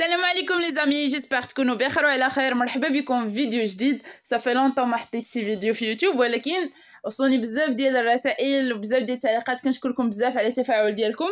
السلام عليكم لي زامي جيسبر تكونوا بخير وعلى خير مرحبا بكم في فيديو جديد صافي لونطون ما حطيتش شي فيديو في يوتيوب ولكن وصلوني بزاف ديال الرسائل وبزاف ديال التعليقات كنشكركم بزاف على التفاعل ديالكم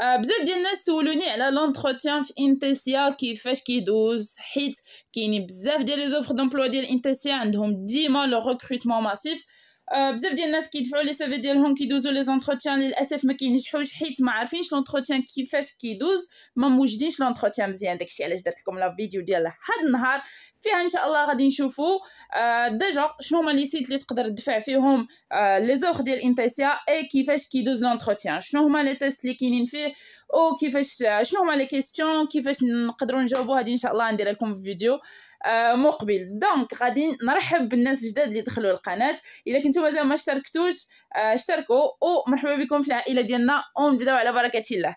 آه بزاف ديال الناس سولوني على لونتروتيان في انتسيا كيفاش كيدوز حيت كاينين بزاف ديال لي زوفر دومبلوا ديال انتسيا عندهم ديما لو ريكروتمون ماسيف Euh, بزاف ديال الناس كيدفعوا لي سيفي ديالهم كيدوزوا لي زونتروتيان للاسف ما كينجحوش حيت ما عارفينش لونتروتيان كيفاش كيدوز ما موجدينش لونتروتيان مزيان داكشي علاش درت لكم لا فيديو ديال هاد النهار فيها ان شاء الله غادي نشوفوا آه، ديجا شنو هما لي سيت اللي تقدر تدفع فيهم آه، لي زوخ ديال انتيسيا اي كيفاش كيدوز لونتروتيان شنو هما لي تيست اللي كاينين فيه او كيفاش آه، شنو هما لي كيستيون كيفاش نقدروا نجاوبوا هذه ان شاء الله ندير لكم فيديو آه، مقبل دونك غادي نرحب بالناس الجداد اللي دخلوا القناه الا كنتو مازال ما اشتركتوش آه، اشتركوا ومرحبا بكم في العائله ديالنا ونبداو على بركه الله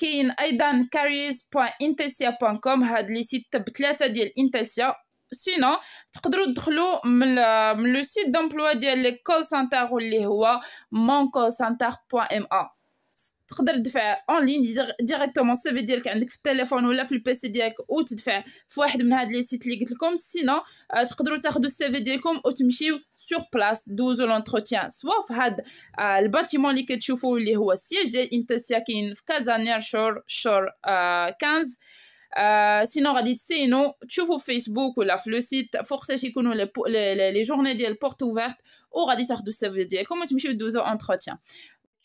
كاين ايضا careers.intensia.com هاد لي سيت بثلاثه ديال انتسيا سينو تقدروا تدخلوا من من لو سيت دومبلوا ديال لي كول سنتر اللي هو moncallcenter.ma tu peux faire en ligne directement c'est-à-dire que tu as téléphone ou dans PCD ou tu peux faire un de ces Sinon, tu peux sur place 12 l'entretien, soit dans le bâtiment tu siège de qui 15. Sinon, tu peux Facebook ou le site. peut les journées de porte ouverte ou tu vas prendre tu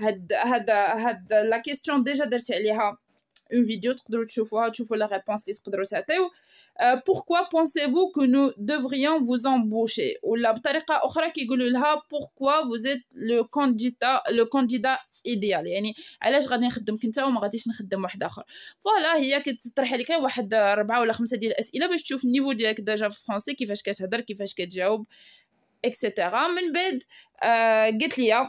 هاد هاد هاد لا كيسيون ديجا درت عليها اون فيديو تقدروا تشوفوها تشوفوا لا ريبونس لي تقدروا تعطيو بوركوا بونسيفو كو نو دوفريون فوز امبوشي ولا بطريقه اخرى كيقولوا لها بوركوا فوزيت لو كانديدا لو كانديدا ايديال يعني علاش غادي نخدمك انت وما غاديش نخدم واحد اخر فوالا هي كتطرح عليك واحد ربعه ولا خمسه ديال الاسئله باش تشوف النيفو ديالك ديجا في فرونسي كيفاش كتهضر كيفاش كتجاوب اكسيتيرا من بعد آه قالت لي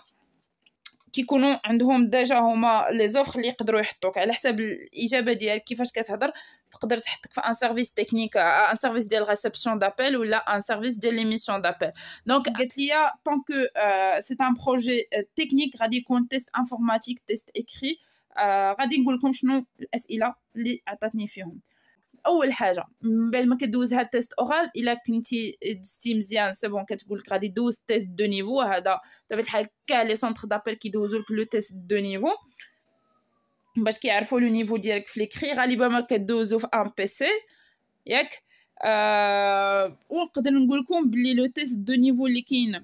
كيكونوا عندهم ديجا هما لي زوفر اللي يقدروا يحطوك على حساب الاجابه ديالك كيفاش كتهضر تقدر تحطك في ان سيرفيس تكنيك ان سيرفيس ديال ريسبسيون دابيل ولا ان سيرفيس ديال ليميسيون دابيل دونك قالت لي طونك سي ان بروجي تكنيك غادي يكون تيست انفورماتيك تيست اكري غادي نقول لكم شنو الاسئله اللي عطاتني فيهم اول حاجه من بعد ما كدوز هاد التيست اورال الا كنتي دزتي مزيان سي بون كتقول لك غادي دوز تيست دو نيفو هذا بطبيعه الحال كاع لي سونتر دابيل كيدوزوا لك لو تيست دو نيفو باش كيعرفوا لو نيفو ديالك في ليكري غالبا ما كدوزو في ان بي سي ياك أه ونقدر نقول لكم بلي لو تيست دو نيفو اللي كاين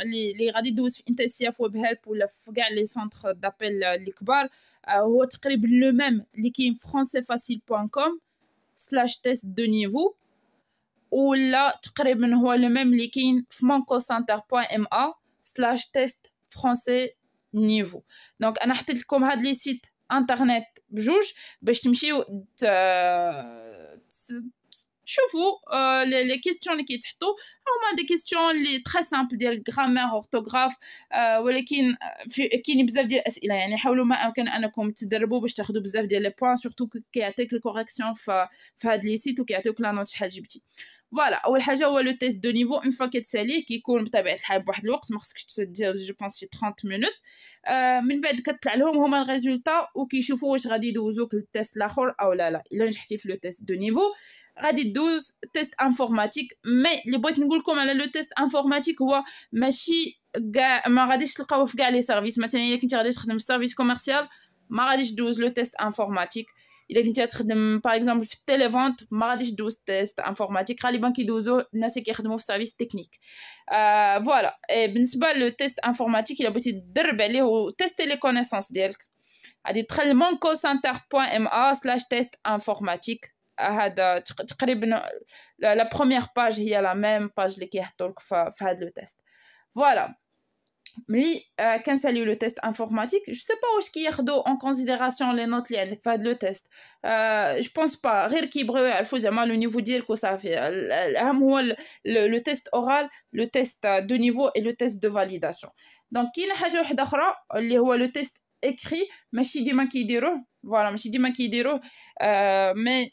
اللي اللي غادي دوز في انتسيا في ويب هيلب ولا في كاع لي سونتر دابيل الكبار أه هو تقريبا لو ميم اللي كاين في فرونسي فاسيل بوان كوم slash test de niveau ou là, c'est le même qui est slash test français niveau. Donc, un article comme donné les sites internet pour aller vous euh, les questions questions qui tout au des questions très simples la grammaire orthographe euh, ou qui euh, besoin de points surtout qu'il y a des corrections ou des فوالا اول حاجه هو لو تيست دو نيفو اون فوا كتساليه كيكون بطبيعه الحال بواحد الوقت ما خصكش تسديه جو بونس شي 30 مينوت من بعد كطلع لهم هما الريزولطا وكيشوفوا واش غادي يدوزوك للتيست الاخر او لا لا الا نجحتي في لو تيست دو نيفو غادي دوز تيست انفورماتيك مي اللي بغيت نقول لكم على لو تيست انفورماتيك هو ماشي كاع ما غاديش تلقاوه في كاع لي سيرفيس مثلا الا كنتي غادي تخدم في سيرفيس كوميرسيال ما غاديش دوز لو تيست انفورماتيك il a besoin de par exemple faire les ventes mardi douze test informatique à l'époque il doit se nasser carrément le service technique euh, voilà et bien le test informatique il a besoin de révéler ou tester les connaissances d'elle à des trademont callcenter slash test informatique euh, ben, euh, la première page il y a la même page l'équipe turque va faire le test voilà Mli, euh, quand ça le test informatique, je ne sais pas où est-ce qu'il en considération les notes liées de le test. Euh, je ne pense pas. Rire qui brûle, il faut dire le niveau dire que ça fait. Le test oral, le test euh, de niveau et le test de validation. Donc, il y a une chose qui est le test écrit, mais je ne sais pas qui dit. Voilà, je ne sais pas qui dit. Mais...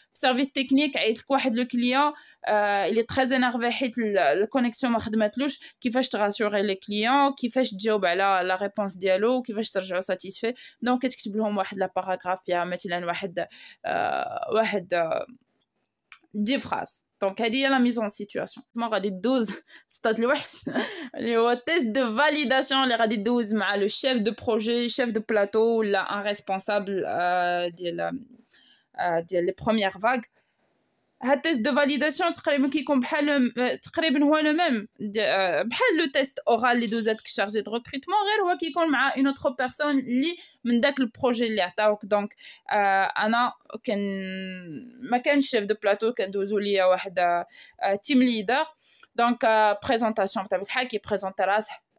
service technique client euh, il est très énervé avec la connexion mal dématelouch qui fait rassurer le client qui fait oh, bah, la réponse dialogue qui fait stresser oh, satisfait donc aidez-moi de la paragraphe mettez euh, euh, une donc la mise en situation moi je de oh, de validation les 12 le chef de projet chef de plateau là un responsable de euh, les premières vagues. Le test de validation, euh, euh, le test oral, même deux le test de recrutement, les deux aides de recrutement, de recrutement, a de recrutement, de de plateau,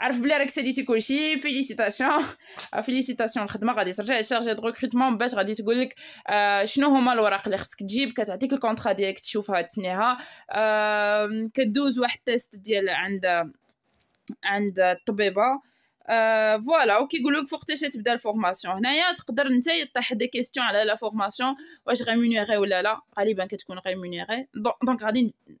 عارف بلي راك ساليتي كلشي فيليسيتاسيون آه، فيليسيتاسيون الخدمه غادي ترجع للشارجي دو ريكروتمون باش غادي تقول لك آه، شنو هما الوراق اللي خصك تجيب كتعطيك الكونطرا ديالك تشوفها تسنيها كدوز واحد تيست ديال عند عند الطبيبه آه فوالا وكيقولوا لك فوقتاش تبدا الفورماسيون هنايا تقدر انت يطيح دي كيسيون على لا فورماسيون واش غيمونيغي ولا لا غالبا كتكون غيمونيغي دونك غادي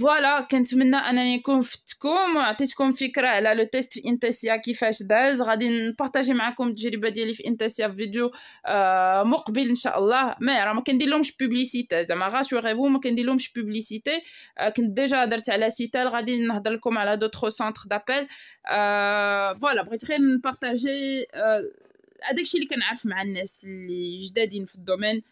فوالا كنتمنى انني نكون فتكم وعطيتكم فكره على لو تيست في انتسيا كيفاش داز غادي نبارطاجي معكم التجربه ديالي في انتسيا في فيديو آه مقبل ان شاء الله ما راه ما كنديرلهمش بوبليسيتي زعما غاشوريفو ما كنديرلهمش بوبليسيتي آه كنت ديجا هضرت على سيتال غادي نهضر لكم على دوطخ سونتر دابيل آه فوالا بغيت غير نبارطاجي آه، هذاك آه الشيء اللي كنعرف مع الناس اللي جدادين في الدومين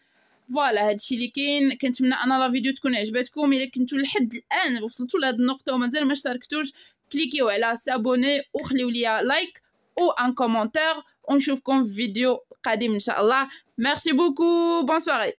فوالا هادشي اللي كاين كنتمنى ان لا فيديو تكون عجبتكم الا كنتو لحد الان وصلتو لهاد النقطه ومازال ما اشتركتوش كليكيو على سابوني وخليو ليا لايك او ان كومونتير ونشوفكم في فيديو قادم ان شاء الله ميرسي بوكو بون سواري